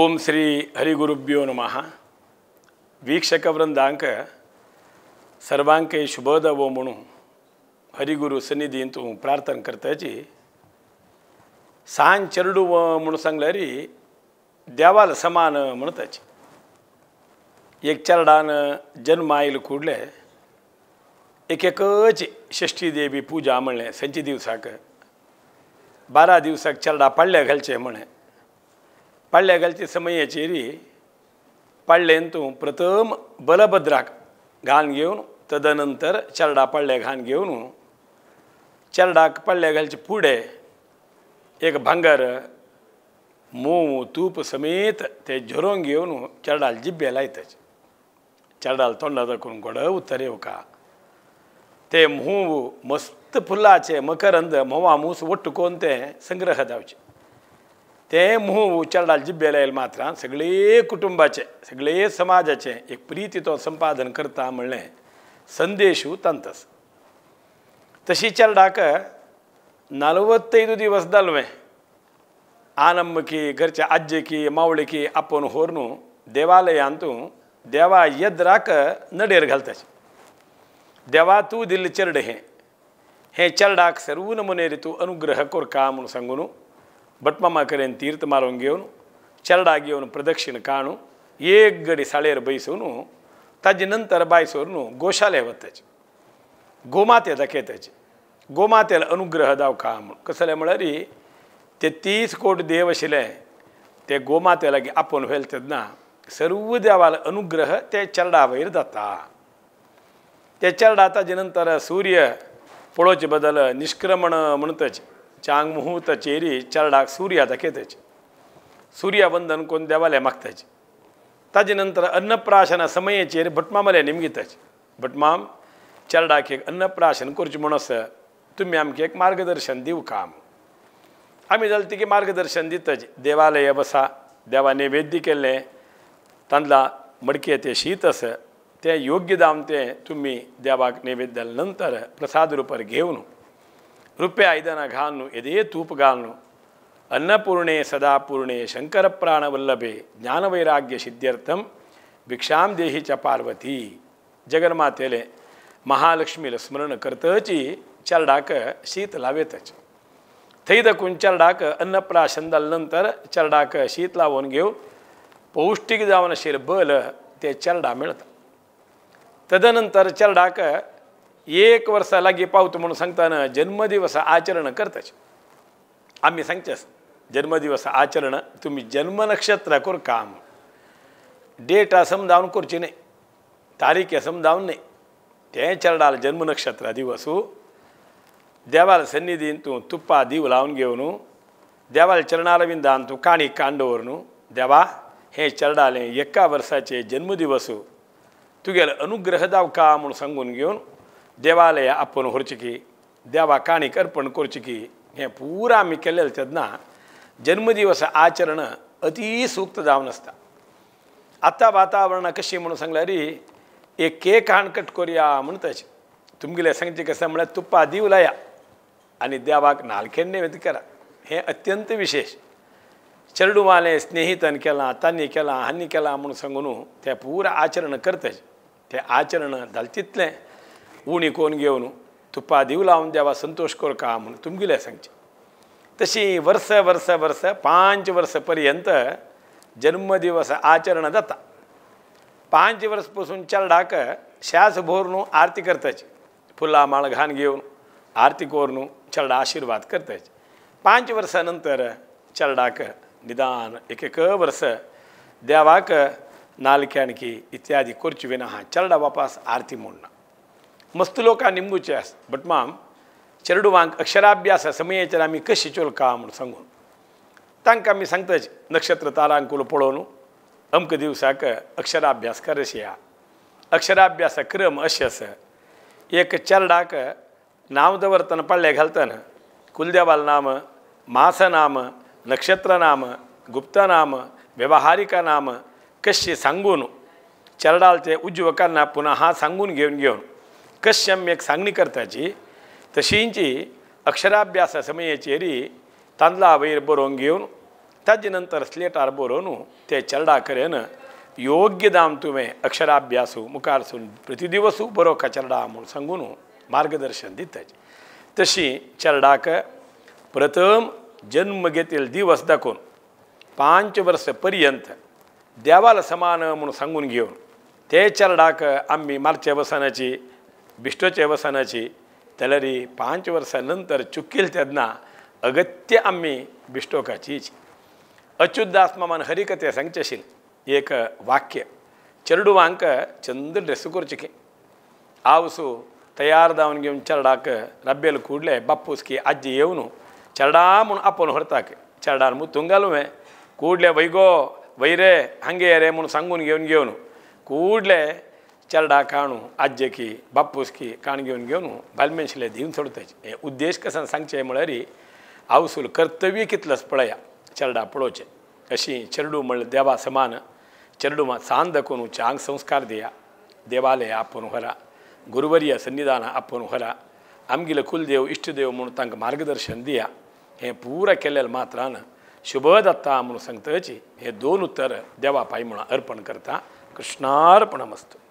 ओम ಓಂ ಶ್ರೀ नमहा ನಮಃ वृंदांक सर्वांके ಸರ್ವಾಂಕೈ वो म्हणून हरिगुरु सन्निधी तू प्रार्थना करताची सान वो म्हणून रे देवाला समान म्हणताची एक चरडान जन्म आयल कुडले एक एकच षष्ठी देवी पूजा म्हणले संची दिवसाक बारा दिवसाक चरडा पाडल्या घालचे म्हणे पाळल्या घालचे याचेरी पाळ्यान तूं प्रथम बलभद्राक घाण घेवन तदनंतर चरडा पाळल्या घाण घेवन चरडाक पाळल्या घालचे पुढे एक भांगर मोव तूप समेत ते झरोवन घेवन चरडाल जिब्बे लायतच चरडाल तोंडा करून गोड उत्तरे का ते म्होव मस्त फुलाचे मकरंद म्होवा मूस कोण ते संग्रह जावचे ते मू उच्चारला जिब्बेला आय मात्र सगळे कुटुंबाचे सगळे समाजाचे एक प्रीती तो संपादन करता म्हणले संदेशू तंतस तशी चरडाक नलवत्तैदू दिवस दालव की घरचे आज्जे की मावळे की आपोन हो देवालयात देवा यद्राक नडेर घालताच देवा तू दिल चरड हे चरडा सर्व नमुने तू अनुग्रह कोर का म्हणून सांगून बटमामा करेन तीर्थ मारून घेऊन चरडा घेऊन प्रदक्षिण कानू एक गडी साळे बैसून ताजे नंतर बाय सोन गोशाले होतेच गोमाते दाखतेच गोमातेला अनुग्रह दाव का म्हणून कसं झालं म्हणजे ते तीस कोटी देव आशिले ते गोमातेला आपोन व्हाय सर्व देवाला अनुग्रह ते चरडा वय जाता ते चरडा ताज्यानंतर सूर्य पळवचे बदल निष्क्रमण म्हणतच चांग मुहूर्त चेरी चरडाक सूर्या केतायचे सूर्यवंदन देवाले वाल्या ताजे नंतर अन्नप्राशना समयेचेर निम घेतच भटमाम चरडाक एक अन्नप्राशन करचे म्हण असं तुम्ही आमके एक मार्गदर्शन देऊ काम आम्ही जाल तिघे मार्गदर्शन दितच देवालय बसा देवा नैवेद्य केले तांदला मडके ते शीत अस ते योग्य दाम ते तुम्ही देवाक नैवेद्य नंतर प्रसाद रूपर घेऊन रुपयाऐदन घान नदे तूपगान अन्नपूर्णे सदापूर्णे शंकरप्राणवल्लभे भिक्षां देहि च पार्वती जगन्मातेले महालक्ष्मी स्मरणकर्तचि चरडाक शीत लावेतच थैदकुंचरडाक अन्नप्राशंदलनंतर चरडाक शीत लावून घेऊ पौष्टिकवनशील बल ते चरडा मिळत तदनंतर चरडाक एक वर्सा लागी पावतो म्हणून सांगताना जन्मदिवस आचरण करताच आम्ही सांगतेस जन्मदिवस आचरण तुम्ही जन्म नक्षत्राकोर काम डेट समजावून करची नाही तारीख समजावून नाही ते चरडाला जन्म नक्षत्र दिवस देवाला सन्निधीन तू तुप्पा दीव लावून घेऊन देवाला चरणाला विंदान तू काणी नू देवा हे चरडाले एका वर्षाचे जन्मदिवसू तुगेल अनुग्रह दाव का म्हणून सांगून घेऊन దేవాలయ की देवा काणी अर्पण करची की हे पुरा आम्ही केलेलं तेन्ना जन्मदिवस आचरण अतिसूक्त जावन आसता आतां वातावरण कशी म्हणून रे एक केक हाण कट करया म्हण कसं म्हळ्यार तुप्पा दीव लाया आनी देवाक नालखेंडे नैवेद्य करा हे अत्यंत विशेष चरडूवाले स्नेहितन केलां तांणी केलां हांणी केलां म्हणून सांगून ते पुरा आचरण करतच ते आचरण झालं तितलें उणी कोण घेऊन तुप्पा दिव लावून देवा संतोष कोर का म्हणून तुम गेले सांगचे तशी वर्ष वर्ष वर्ष पाच वर्षपर्यंत पर्यंत जन्मदिवस आचरण जाता पाच वर्षपासून पासून चरडाक श्यास भोरनु आरती करताची फुला माळ घाण घेऊन आरती कोर चरडा आशीर्वाद करताची पाच वर्षानंतर चरडाक निदान एक एक वर्ष देवाक नालक्याणकी इत्यादी करची विना हा चरडा वापस आरती मोडणार ಮಸ್ತುಲೋಕ निंबूचे ಚಾಸ್ ಬಟ್ ಮಾಮ್ ಚೆರಡು ವಾಂಕ್ ಅಕ್ಷರಾಭ್ಯಾಸ कशी ಕಶಿ का म्हणून सांगून तांकां आमी सांगताच नक्षत्र तारांकुल पळोवन अमक दिवसाक अक्षराभ्यास करशया अक्षराभ्यास क्रम असे एक चरडाक नांव दवरतना पाळ्ळे घालतन कुलदेवाल नाम मास नाम नक्षत्र नाम गुप्त नाम व्यवहारिक नाम कश्य सांगून चरडालचे करना पुन्हा हा सांगून घेवन घेवन कश्यम एक सांगणी करताची तशींची अक्षराभ्यास समयेचेरी तांदळा वयर बरोवन घेऊन ताजे नंतर स्लेटार बरोवन ते चरडा करेन योग्य दाम तुवें अक्षराभ्यासू मुखार प्रतिदिवसू का चरडा म्हूण सांगून मार्गदर्शन दिताची तशी चरडाक प्रथम जन्म घेतील दिवस दाखोवन पांच वर्ष पर्यंत देवाला समान म्हणून सांगून घेवन ते चरडाक आम्ही मार्च वसनाची बिष्टोच्यवसानाची तलरी पांच वर्सां नंतर चुकील तेन्ना अगत्य आम्ही बिष्टोकाचीच अच्युत मामान हरिकथे सांगचेशील एक ವಾಕ್ಯ ಚರಡುವಾಂಕ ಚಂದ ಡ್ರೆಸ್ ಕುರ್ಚಿಕೆ ಆವಸು ತಯಾರದವನಿಗೆ ಒಂದು ಚರಡಾಕ ರಬ್ಬೆಲು ಕೂಡಲೇ ಬಪ್ಪುಸ್ಕಿ ಅಜ್ಜಿ ಏವನು ಚರಡಾ ಮುನ್ ಅಪ್ಪನು ಹೊರತಾಕೆ ಚರಡಾನ ಮು ತುಂಗಲ್ವೆ ಕೂಡಲೇ ವೈಗೋ ವೈರೇ ಹಂಗೆ ಮುನ್ ಸಂಗುನ್ಗೆ ಅವನಿಗೆ ಅವನು ಕೂಡಲೇ चरडा काणू आज्जकी की काण घेवन घेवन बालमेनशिले मनशिले दिवन सोडतचे हे उद्देश कसान सांगचे म्हळ्यार आवसूल कर्तव्य कितलंच पळया चरडा पळोवचें अशी चरडू म्हणलं देवा समान चरडू मा सांद दाखवून उच्चांग संस्कार दिया देवालय आपोवन व्हरा गुरुवर्य सन्निधान आपोवन व्हरा आमगेलो कुलदेव इष्टदेव म्हणून तांकां मार्गदर्शन दिया हे पुरा केलेलं मात्रान शुभदत्ता म्हणून सांगतची हे दोन उत्तर देवा पायी म्हणून अर्पण करता कृष्णार्पणमस्तू